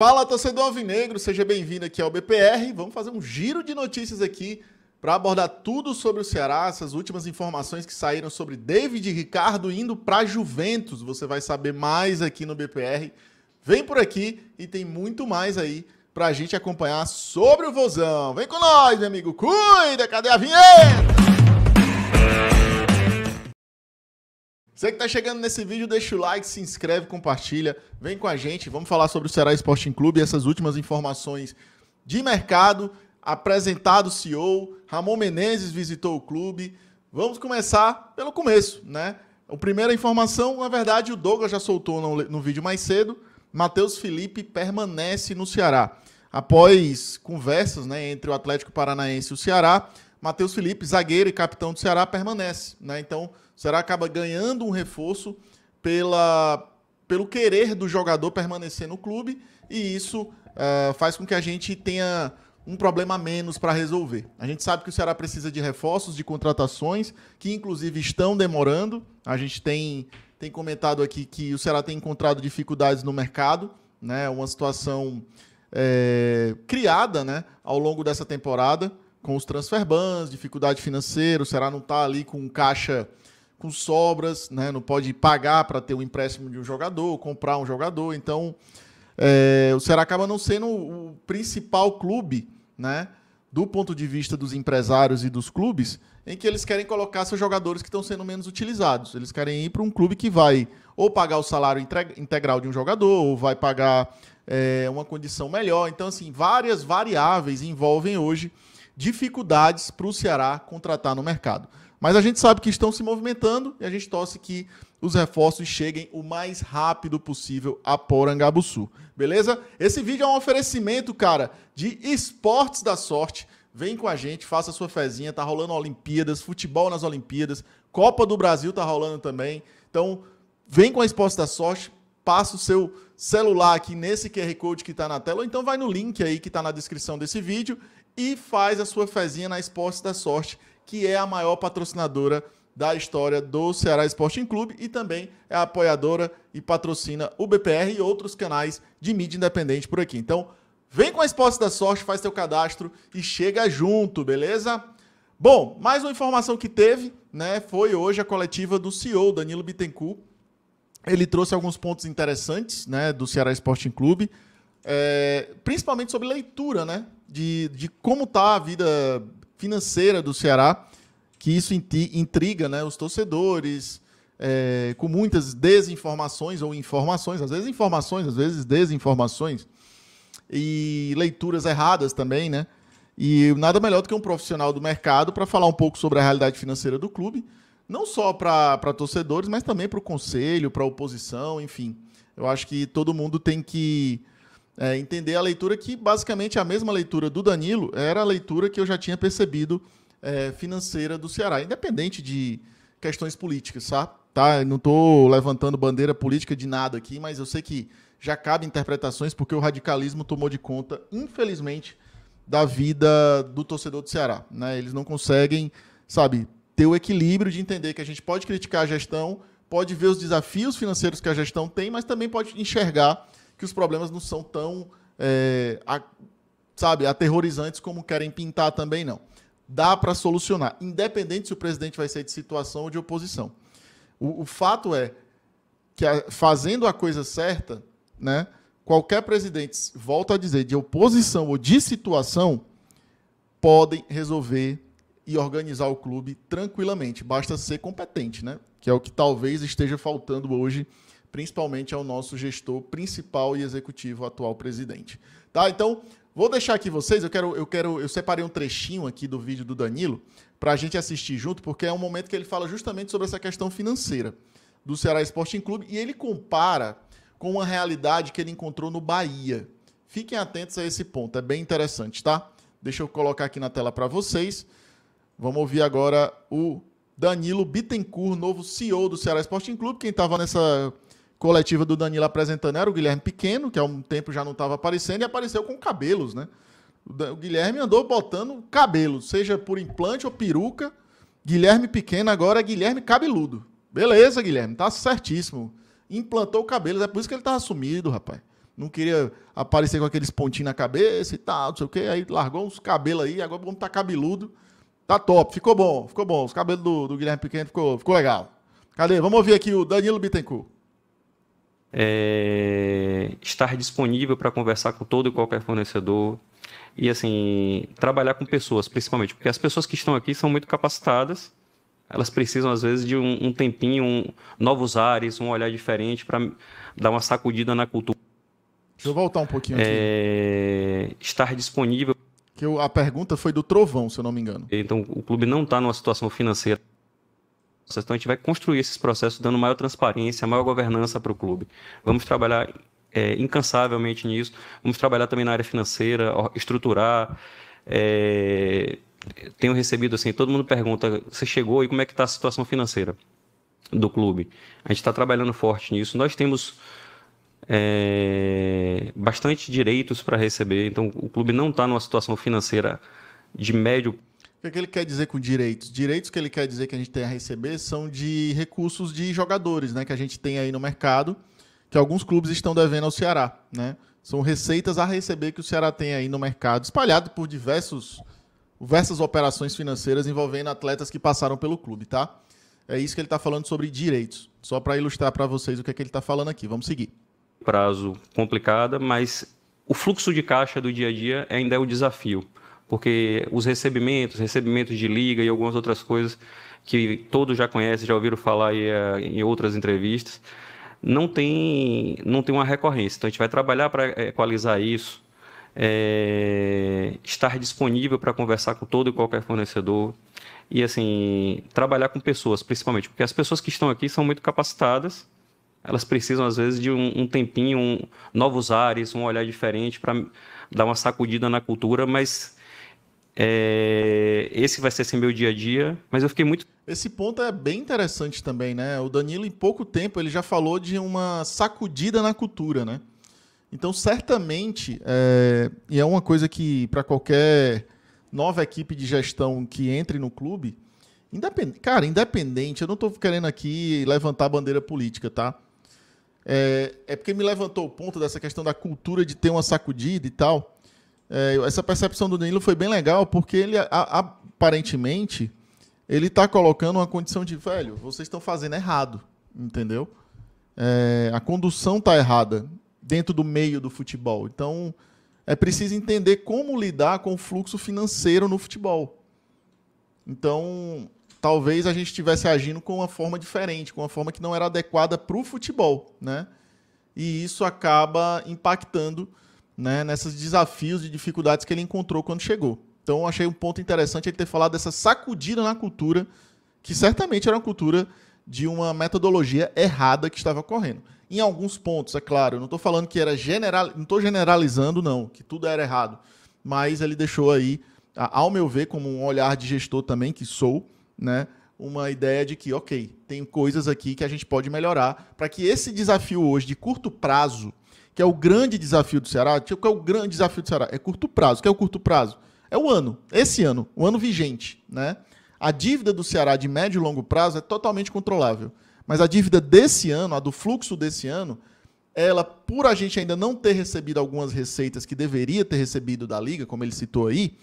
Fala, torcedor alvinegro, seja bem-vindo aqui ao BPR. Vamos fazer um giro de notícias aqui para abordar tudo sobre o Ceará, essas últimas informações que saíram sobre David e Ricardo indo para Juventus. Você vai saber mais aqui no BPR. Vem por aqui e tem muito mais aí para a gente acompanhar sobre o Vozão. Vem com nós, meu amigo. Cuida, cadê a vinheta? Você que está chegando nesse vídeo, deixa o like, se inscreve, compartilha, vem com a gente. Vamos falar sobre o Ceará Sporting Clube e essas últimas informações de mercado. Apresentado o CEO, Ramon Menezes visitou o clube. Vamos começar pelo começo, né? A primeira informação, na verdade, o Douglas já soltou no, no vídeo mais cedo. Matheus Felipe permanece no Ceará. Após conversas né, entre o Atlético Paranaense e o Ceará, Matheus Felipe, zagueiro e capitão do Ceará, permanece. Né? Então, o Ceará acaba ganhando um reforço pela, pelo querer do jogador permanecer no clube e isso uh, faz com que a gente tenha um problema a menos para resolver. A gente sabe que o Ceará precisa de reforços, de contratações, que inclusive estão demorando. A gente tem, tem comentado aqui que o Ceará tem encontrado dificuldades no mercado, né? uma situação é, criada né? ao longo dessa temporada com os transferbans, dificuldade financeira, o Ceará não está ali com caixa com sobras, né? não pode pagar para ter um empréstimo de um jogador, comprar um jogador. Então, é, o Ceará acaba não sendo o principal clube, né? do ponto de vista dos empresários e dos clubes, em que eles querem colocar seus jogadores que estão sendo menos utilizados. Eles querem ir para um clube que vai ou pagar o salário integral de um jogador, ou vai pagar é, uma condição melhor. Então, assim, várias variáveis envolvem hoje dificuldades para o Ceará contratar no mercado. Mas a gente sabe que estão se movimentando e a gente torce que os reforços cheguem o mais rápido possível a Porangabuçu. Beleza? Esse vídeo é um oferecimento, cara, de esportes da sorte. Vem com a gente, faça a sua fezinha, tá rolando Olimpíadas, futebol nas Olimpíadas, Copa do Brasil tá rolando também. Então, vem com a Esportes da Sorte, passa o seu celular aqui nesse QR Code que está na tela, ou então vai no link aí que está na descrição desse vídeo e faz a sua fezinha na Esporte da Sorte, que é a maior patrocinadora da história do Ceará Sporting Clube e também é apoiadora e patrocina o BPR e outros canais de mídia independente por aqui. Então, vem com a Esporte da Sorte, faz seu cadastro e chega junto, beleza? Bom, mais uma informação que teve, né, foi hoje a coletiva do CEO Danilo Bittencourt. Ele trouxe alguns pontos interessantes, né, do Ceará Sporting Clube, é, principalmente sobre leitura, né? de, de como está a vida financeira do Ceará, que isso intriga né, os torcedores, é, com muitas desinformações ou informações, às vezes informações, às vezes desinformações, e leituras erradas também, né? E nada melhor do que um profissional do mercado para falar um pouco sobre a realidade financeira do clube, não só para torcedores, mas também para o conselho, para a oposição, enfim. Eu acho que todo mundo tem que é, entender a leitura que basicamente a mesma leitura do Danilo era a leitura que eu já tinha percebido é, financeira do Ceará, independente de questões políticas, sabe? Tá? não estou levantando bandeira política de nada aqui, mas eu sei que já cabe interpretações porque o radicalismo tomou de conta, infelizmente, da vida do torcedor do Ceará. Né? Eles não conseguem, sabe, ter o equilíbrio de entender que a gente pode criticar a gestão, pode ver os desafios financeiros que a gestão tem, mas também pode enxergar que os problemas não são tão, é, a, sabe, aterrorizantes como querem pintar também, não. Dá para solucionar, independente se o presidente vai ser de situação ou de oposição. O, o fato é que, a, fazendo a coisa certa, né, qualquer presidente, volta a dizer, de oposição ou de situação, podem resolver e organizar o clube tranquilamente. Basta ser competente, né? Que é o que talvez esteja faltando hoje principalmente ao nosso gestor principal e executivo, atual presidente. Tá? Então, vou deixar aqui vocês, eu quero, eu quero, eu separei um trechinho aqui do vídeo do Danilo para a gente assistir junto, porque é um momento que ele fala justamente sobre essa questão financeira do Ceará Sporting Clube e ele compara com uma realidade que ele encontrou no Bahia. Fiquem atentos a esse ponto, é bem interessante, tá? Deixa eu colocar aqui na tela para vocês. Vamos ouvir agora o Danilo Bittencourt, novo CEO do Ceará Sporting Clube. Quem estava nessa coletiva do Danilo apresentando era o Guilherme Pequeno, que há um tempo já não estava aparecendo, e apareceu com cabelos, né? O Guilherme andou botando cabelo, seja por implante ou peruca. Guilherme Pequeno agora é Guilherme Cabeludo. Beleza, Guilherme, tá certíssimo. Implantou cabelos, é por isso que ele tava sumido, rapaz. Não queria aparecer com aqueles pontinhos na cabeça e tal, não sei o quê. Aí largou uns cabelos aí, agora vamos tá cabeludo. Tá top, ficou bom, ficou bom. Os cabelos do, do Guilherme Pequeno ficou, ficou legal. Cadê? Vamos ouvir aqui o Danilo Bittencourt é, estar disponível para conversar com todo e qualquer fornecedor e assim trabalhar com pessoas, principalmente, porque as pessoas que estão aqui são muito capacitadas. Elas precisam às vezes de um, um tempinho, um, novos ares, um olhar diferente para dar uma sacudida na cultura. Deixa eu voltar um pouquinho. É, estar disponível. Que eu, a pergunta foi do Trovão, se eu não me engano. Então o clube não está numa situação financeira então a gente vai construir esses processos dando maior transparência, maior governança para o clube. Vamos trabalhar é, incansavelmente nisso, vamos trabalhar também na área financeira, estruturar. É... Tenho recebido assim, todo mundo pergunta, você chegou e como é que está a situação financeira do clube? A gente está trabalhando forte nisso. Nós temos é, bastante direitos para receber. Então, o clube não está numa situação financeira de médio o que, é que, ele quer dizer com direitos? Direitos que ele quer dizer que a gente tem a receber são de recursos de jogadores, né? Que a gente tem aí no mercado, que alguns clubes estão devendo ao Ceará, né? São receitas a receber que o Ceará tem aí no mercado, espalhado por diversos, diversas operações financeiras envolvendo atletas que passaram pelo clube, tá? É isso que ele está falando sobre direitos. Só para ilustrar para vocês o que, é que ele está falando aqui. Vamos seguir. Prazo complicado, mas o fluxo de caixa do dia a dia ainda é o desafio porque os recebimentos, recebimentos de liga e algumas outras coisas que todos já conhecem, já ouviram falar eh, em outras entrevistas, não tem, não tem uma recorrência. Então a gente vai trabalhar para eh, equalizar isso, é, estar disponível para conversar com todo e qualquer fornecedor e assim trabalhar com pessoas, principalmente, porque as pessoas que estão aqui são muito capacitadas. Elas precisam, às vezes, de um, um tempinho, um, novos ares, um olhar diferente para dar uma sacudida na cultura, mas é, esse vai ser assim, meu dia a dia, mas eu fiquei muito. Esse ponto é bem interessante também, né? O Danilo, em pouco tempo, ele já falou de uma sacudida na cultura, né? Então, certamente, é, e é uma coisa que para qualquer nova equipe de gestão que entre no clube, independ... cara, independente, eu não estou querendo aqui levantar a bandeira política, tá? É, é porque me levantou o ponto dessa questão da cultura de ter uma sacudida e tal. É, essa percepção do Danilo foi bem legal, porque ele a, aparentemente ele está colocando uma condição de velho, vocês estão fazendo errado, entendeu? É, a condução está errada dentro do meio do futebol. Então é preciso entender como lidar com o fluxo financeiro no futebol. Então talvez a gente estivesse agindo com uma forma diferente, com uma forma que não era adequada para o futebol, né? E isso acaba impactando né, nesses desafios e dificuldades que ele encontrou quando chegou. Então, achei um ponto interessante ele ter falado dessa sacudida na cultura, que certamente era uma cultura de uma metodologia errada que estava ocorrendo. Em alguns pontos, é claro, eu não estou falando que era general, não estou generalizando não, que tudo era errado, mas ele deixou aí, ao meu ver, como um olhar de gestor também que sou, né, uma ideia de que, ok, tem coisas aqui que a gente pode melhorar para que esse desafio hoje de curto prazo que é o grande desafio do Ceará, tipo, que é o grande desafio do Ceará? É curto prazo. O que é o curto prazo? É o ano, esse ano, o ano vigente. Né? A dívida do Ceará de médio e longo prazo é totalmente controlável. Mas a dívida desse ano, a do fluxo desse ano, ela, por a gente ainda não ter recebido algumas receitas que deveria ter recebido da Liga, como ele citou aí,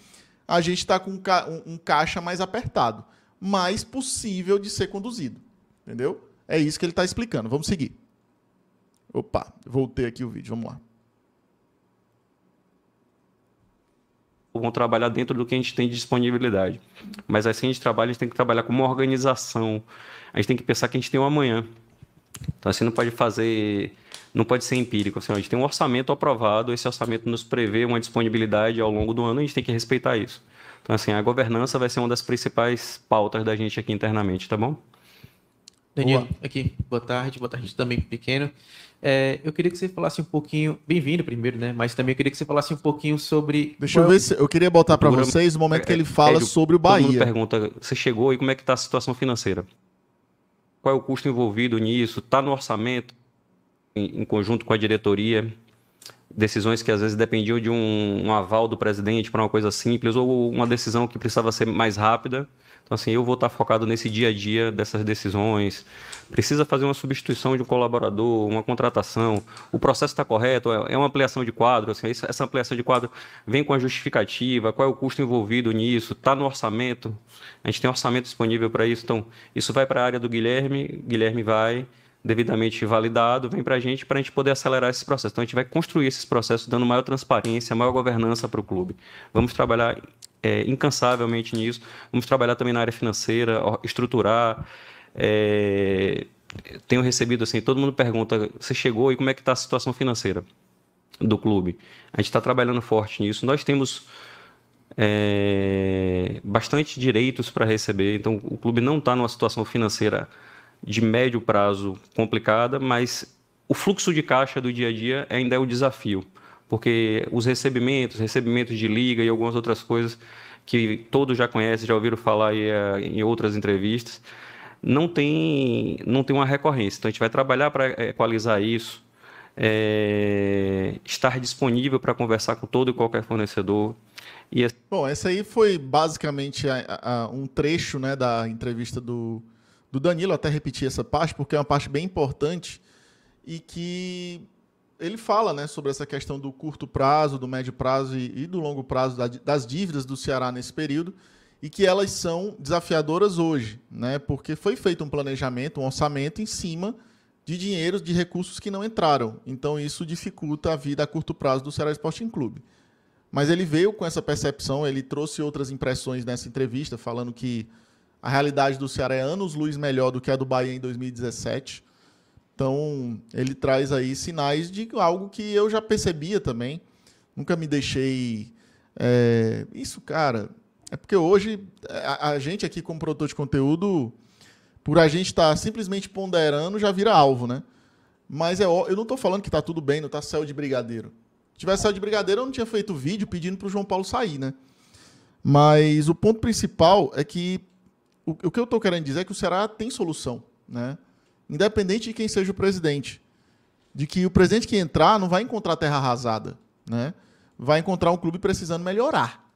a gente está com um caixa mais apertado, mais possível de ser conduzido. Entendeu? É isso que ele está explicando. Vamos seguir. Opa, voltei aqui o vídeo, vamos lá. Vão trabalhar dentro do que a gente tem de disponibilidade. Mas assim a gente trabalha, a gente tem que trabalhar com uma organização. A gente tem que pensar que a gente tem um amanhã. Então assim não pode fazer, não pode ser empírico. Assim, a gente tem um orçamento aprovado, esse orçamento nos prevê uma disponibilidade ao longo do ano, a gente tem que respeitar isso. Então assim, a governança vai ser uma das principais pautas da gente aqui internamente, tá bom? Daniel, Olá. aqui. Boa tarde, boa tarde também pequeno. É, eu queria que você falasse um pouquinho, bem-vindo primeiro, né? Mas também eu queria que você falasse um pouquinho sobre. Deixa eu é ver se eu queria botar para vocês o momento é, que ele é, fala é, é, sobre o Bahia. Todo mundo pergunta, você chegou e como é que está a situação financeira? Qual é o custo envolvido nisso? Está no orçamento em, em conjunto com a diretoria? decisões que às vezes dependiam de um, um aval do presidente para uma coisa simples ou uma decisão que precisava ser mais rápida. Então, assim, eu vou estar tá focado nesse dia a dia dessas decisões. Precisa fazer uma substituição de um colaborador, uma contratação. O processo está correto? É, é uma ampliação de quadro? Assim, essa ampliação de quadro vem com a justificativa? Qual é o custo envolvido nisso? Está no orçamento? A gente tem orçamento disponível para isso? Então, isso vai para a área do Guilherme. Guilherme vai devidamente validado, vem para a gente para a gente poder acelerar esses processos. Então a gente vai construir esses processos dando maior transparência, maior governança para o clube. Vamos trabalhar é, incansavelmente nisso, vamos trabalhar também na área financeira, estruturar. É... Tenho recebido assim, todo mundo pergunta, você chegou e como é que está a situação financeira do clube? A gente está trabalhando forte nisso. Nós temos é, bastante direitos para receber, então o clube não está numa situação financeira de médio prazo complicada, mas o fluxo de caixa do dia a dia ainda é o desafio, porque os recebimentos, recebimentos de liga e algumas outras coisas que todos já conhecem, já ouviram falar eh, em outras entrevistas, não tem, não tem uma recorrência. Então a gente vai trabalhar para equalizar isso, é, estar disponível para conversar com todo e qualquer fornecedor. E... É Bom, essa aí foi basicamente a, a, um trecho né, da entrevista do do Danilo, até repetir essa parte, porque é uma parte bem importante e que ele fala né, sobre essa questão do curto prazo, do médio prazo e, e do longo prazo da, das dívidas do Ceará nesse período e que elas são desafiadoras hoje, né, porque foi feito um planejamento, um orçamento em cima de dinheiro, de recursos que não entraram. Então isso dificulta a vida a curto prazo do Ceará Sporting Clube. Mas ele veio com essa percepção, ele trouxe outras impressões nessa entrevista, falando que a realidade do Ceará é anos-luz melhor do que a do Bahia em 2017. Então, ele traz aí sinais de algo que eu já percebia também. Nunca me deixei. É... Isso, cara, é porque hoje a, a, gente aqui, como produtor de conteúdo, por a gente estar tá simplesmente ponderando, já vira alvo, né? Mas é, eu não estou falando que está tudo bem, não está céu de brigadeiro. Se tivesse céu de brigadeiro, eu não tinha feito vídeo pedindo para o João Paulo sair, né? Mas o ponto principal é que o, o que eu estou querendo dizer é que o Ceará tem solução, né? independente de quem seja o presidente. De que o presidente que entrar não vai encontrar terra arrasada, né? vai encontrar um clube precisando melhorar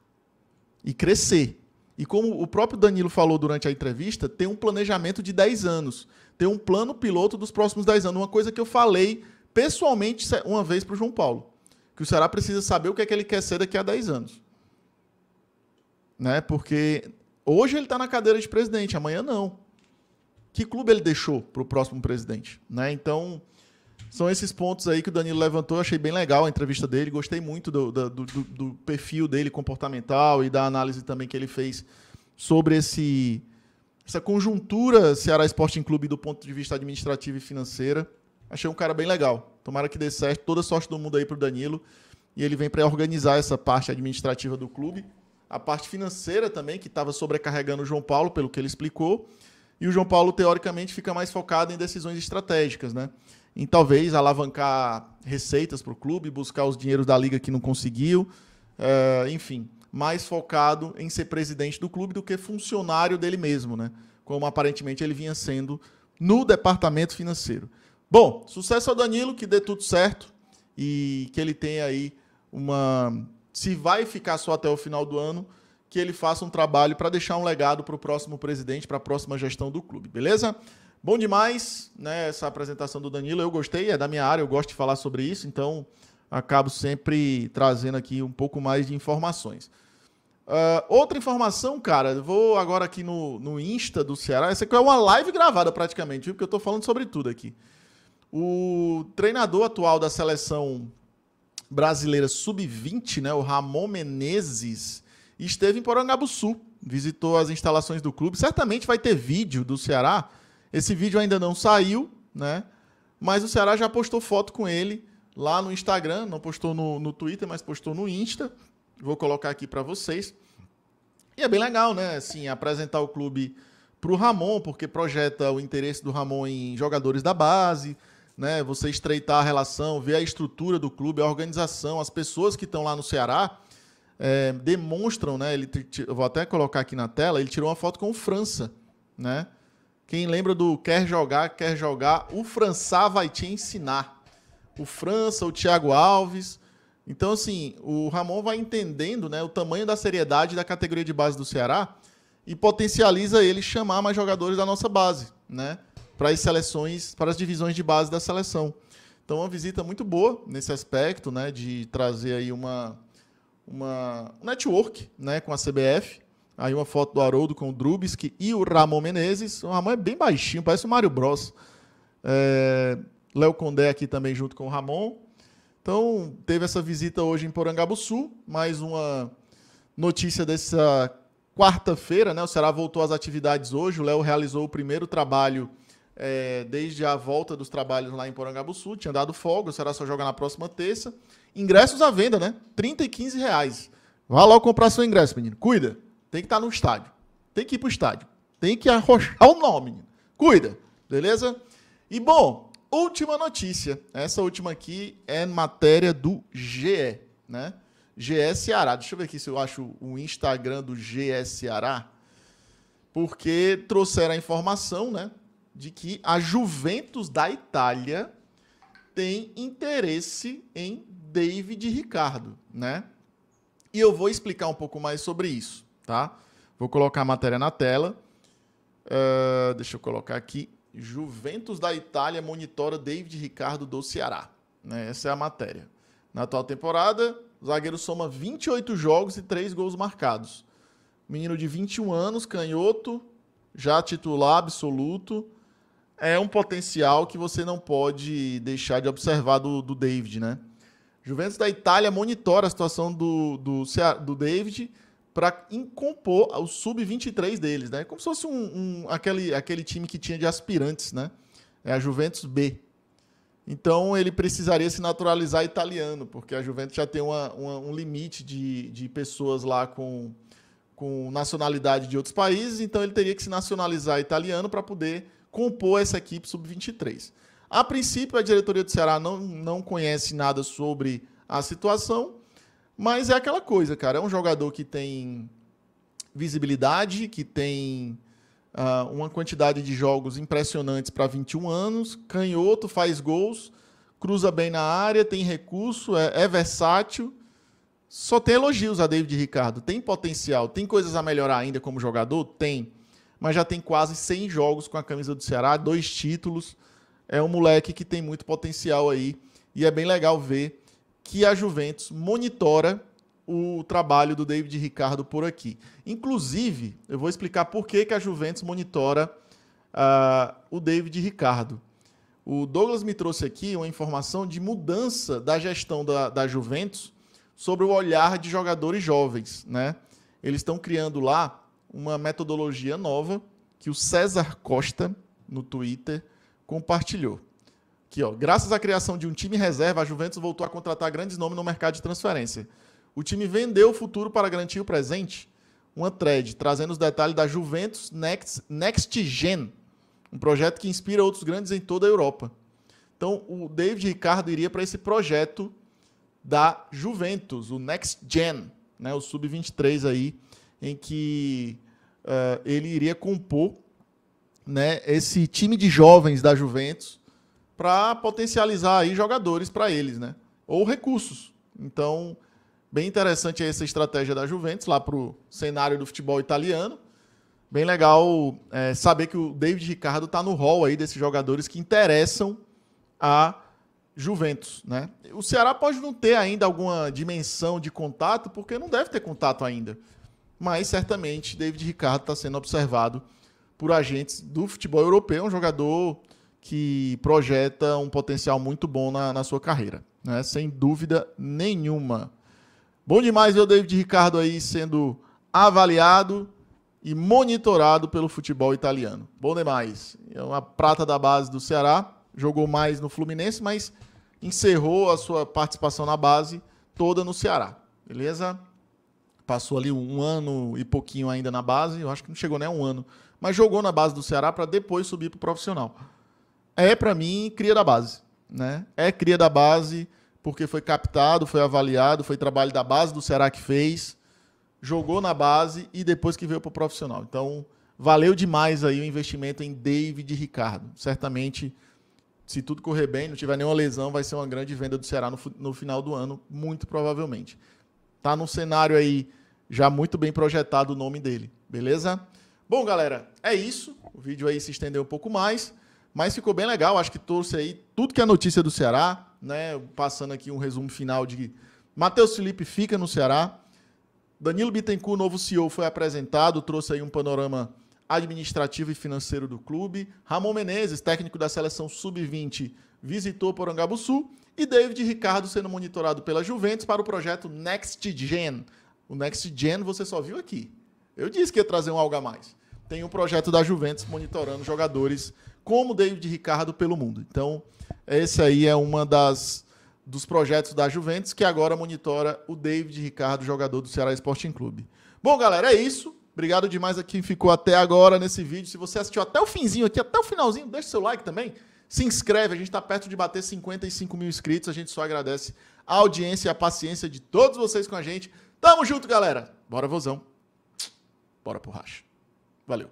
e crescer. E como o próprio Danilo falou durante a entrevista, tem um planejamento de 10 anos, tem um plano piloto dos próximos 10 anos. Uma coisa que eu falei pessoalmente uma vez para o João Paulo, que o Ceará precisa saber o que é que ele quer ser daqui a 10 anos. Né? Porque Hoje ele está na cadeira de presidente, amanhã não. Que clube ele deixou para o próximo presidente? Né? Então, são esses pontos aí que o Danilo levantou. Achei bem legal a entrevista dele, gostei muito do, do, do, do perfil dele comportamental e da análise também que ele fez sobre esse, essa conjuntura Ceará Sporting Clube do ponto de vista administrativo e financeira. Achei um cara bem legal. Tomara que dê certo. Toda sorte do mundo aí para o Danilo. E ele vem para organizar essa parte administrativa do clube a parte financeira também, que estava sobrecarregando o João Paulo, pelo que ele explicou. E o João Paulo, teoricamente, fica mais focado em decisões estratégicas, né? Em talvez alavancar receitas para o clube, buscar os dinheiros da liga que não conseguiu, eh, enfim, mais focado em ser presidente do clube do que funcionário dele mesmo, né? Como aparentemente ele vinha sendo no departamento financeiro. Bom, sucesso ao Danilo, que dê tudo certo e que ele tenha aí uma se vai ficar só até o final do ano, que ele faça um trabalho para deixar um legado para o próximo presidente, para a próxima gestão do clube, beleza? Bom demais né, essa apresentação do Danilo, eu gostei, é da minha área, eu gosto de falar sobre isso, então acabo sempre trazendo aqui um pouco mais de informações. Uh, outra informação, cara, vou agora aqui no, no Insta do Ceará. Essa aqui é uma live gravada praticamente, viu? Porque eu estou falando sobre tudo aqui. O treinador atual da seleção brasileira sub-20, né, o Ramon Menezes, esteve em Porangabuçu, visitou as instalações do clube. Certamente vai ter vídeo do Ceará. Esse vídeo ainda não saiu, né? Mas o Ceará já postou foto com ele lá no Instagram, não postou no, no Twitter, mas postou no Insta. Vou colocar aqui para vocês. E é bem legal, né? Assim, apresentar o clube para o Ramon, porque projeta o interesse do Ramon em jogadores da base, né? Você estreitar a relação, ver a estrutura do clube, a organização, as pessoas que estão lá no Ceará é, demonstram, né? Ele, eu vou até colocar aqui na tela, ele tirou uma foto com o França, né? Quem lembra do quer jogar, quer jogar, o França vai te ensinar. O França, o Thiago Alves. Então, assim, o Ramon vai entendendo né, o tamanho da seriedade da categoria de base do Ceará e potencializa ele chamar mais jogadores da nossa base, né? para as seleções, para as divisões de base da seleção. Então, uma visita muito boa nesse aspecto, né, de trazer aí uma, uma network, né, com a CBF. Aí uma foto do Haroldo com o Drubsky e o Ramon Menezes. O Ramon é bem baixinho, parece o Mário Bros. É, Léo Condé aqui também junto com o Ramon. Então, teve essa visita hoje em Porangabuçu, mais uma notícia dessa quarta-feira, né? O Ceará voltou às atividades hoje, o Léo realizou o primeiro trabalho é, desde a volta dos trabalhos lá em Porangabuçu, tinha dado folga, o Ceará só joga na próxima terça. Ingressos à venda, né? 30 e 15 reais. Vá logo comprar seu ingresso, menino. Cuida. Tem que estar tá no estádio. Tem que ir pro estádio. Tem que arrochar o nome, menino. Cuida. Beleza? E bom, última notícia. Essa última aqui é matéria do GE, né? GE Ceará. Deixa eu ver aqui se eu acho o Instagram do GE Ceará. Porque trouxeram a informação, né? de que a Juventus da Itália tem interesse em David Ricardo, né? E eu vou explicar um pouco mais sobre isso, tá? Vou colocar a matéria na tela. Uh, deixa eu colocar aqui. Juventus da Itália monitora David Ricardo do Ceará. Né? Essa é a matéria. Na atual temporada, o zagueiro soma 28 jogos e 3 gols marcados. Menino de 21 anos, canhoto, já titular absoluto, é um potencial que você não pode deixar de observar do, do David, né? Juventus da Itália monitora a situação do, do, do David para incompor o sub-23 deles, né? Como se fosse um, um, aquele, aquele time que tinha de aspirantes, né? É a Juventus B. Então ele precisaria se naturalizar italiano, porque a Juventus já tem uma, uma, um limite de, de pessoas lá com, com nacionalidade de outros países, então ele teria que se nacionalizar italiano para poder compor essa equipe sub-23. A princípio, a diretoria do Ceará não, não conhece nada sobre a situação, mas é aquela coisa, cara. É um jogador que tem visibilidade, que tem uh, uma quantidade de jogos impressionantes para 21 anos, canhoto, faz gols, cruza bem na área, tem recurso, é, é versátil. Só tem elogios a David Ricardo. Tem potencial, tem coisas a melhorar ainda como jogador? Tem mas já tem quase 100 jogos com a camisa do Ceará, dois títulos. É um moleque que tem muito potencial aí e é bem legal ver que a Juventus monitora o trabalho do David Ricardo por aqui. Inclusive, eu vou explicar por que, que a Juventus monitora uh, o David Ricardo. O Douglas me trouxe aqui uma informação de mudança da gestão da, da Juventus sobre o olhar de jogadores jovens. Né? Eles estão criando lá uma metodologia nova que o César Costa, no Twitter, compartilhou. Que, ó, graças à criação de um time reserva, a Juventus voltou a contratar grandes nomes no mercado de transferência. O time vendeu o futuro para garantir o presente. Uma thread trazendo os detalhes da Juventus Next, Next Gen, um projeto que inspira outros grandes em toda a Europa. Então, o David Ricardo iria para esse projeto da Juventus, o Next Gen, né, o sub-23 aí em que uh, ele iria compor né, esse time de jovens da Juventus para potencializar aí jogadores para eles, né? Ou recursos. Então, bem interessante essa estratégia da Juventus lá para o cenário do futebol italiano. Bem legal é, saber que o David Ricardo está no hall aí desses jogadores que interessam a Juventus, né? O Ceará pode não ter ainda alguma dimensão de contato, porque não deve ter contato ainda mas certamente David Ricardo está sendo observado por agentes do futebol europeu, um jogador que projeta um potencial muito bom na, na sua carreira, né? sem dúvida nenhuma. Bom demais ver o David Ricardo aí sendo avaliado e monitorado pelo futebol italiano. Bom demais. É uma prata da base do Ceará, jogou mais no Fluminense, mas encerrou a sua participação na base toda no Ceará. Beleza? passou ali um ano e pouquinho ainda na base, eu acho que não chegou nem a um ano, mas jogou na base do Ceará para depois subir para o profissional. É, para mim, cria da base. Né? É cria da base, porque foi captado, foi avaliado, foi trabalho da base do Ceará que fez, jogou na base e depois que veio para o profissional. Então, valeu demais aí o investimento em David e Ricardo. Certamente, se tudo correr bem, não tiver nenhuma lesão, vai ser uma grande venda do Ceará no, no final do ano, muito provavelmente. Tá num cenário aí já muito bem projetado o nome dele, beleza? Bom, galera, é isso. O vídeo aí se estendeu um pouco mais, mas ficou bem legal. Acho que trouxe aí tudo que é notícia do Ceará, né? Passando aqui um resumo final de Matheus Felipe fica no Ceará. Danilo Bittencourt, novo CEO, foi apresentado, trouxe aí um panorama administrativo e financeiro do clube. Ramon Menezes, técnico da seleção sub-20, visitou Porangabuçu. E David Ricardo sendo monitorado pela Juventus para o projeto Next Gen, o Next Gen você só viu aqui. Eu disse que ia trazer um algo a mais. Tem um projeto da Juventus monitorando jogadores como David Ricardo pelo mundo. Então, esse aí é uma das dos projetos da Juventus que agora monitora o David Ricardo, jogador do Ceará Sporting Clube. Bom, galera, é isso. Obrigado demais a quem ficou até agora nesse vídeo. Se você assistiu até o finzinho aqui, até o finalzinho, deixa seu like também. Se inscreve, a gente está perto de bater 55 mil inscritos. A gente só agradece a audiência e a paciência de todos vocês com a gente. Tamo junto, galera. Bora, vozão. Bora pro Valeu.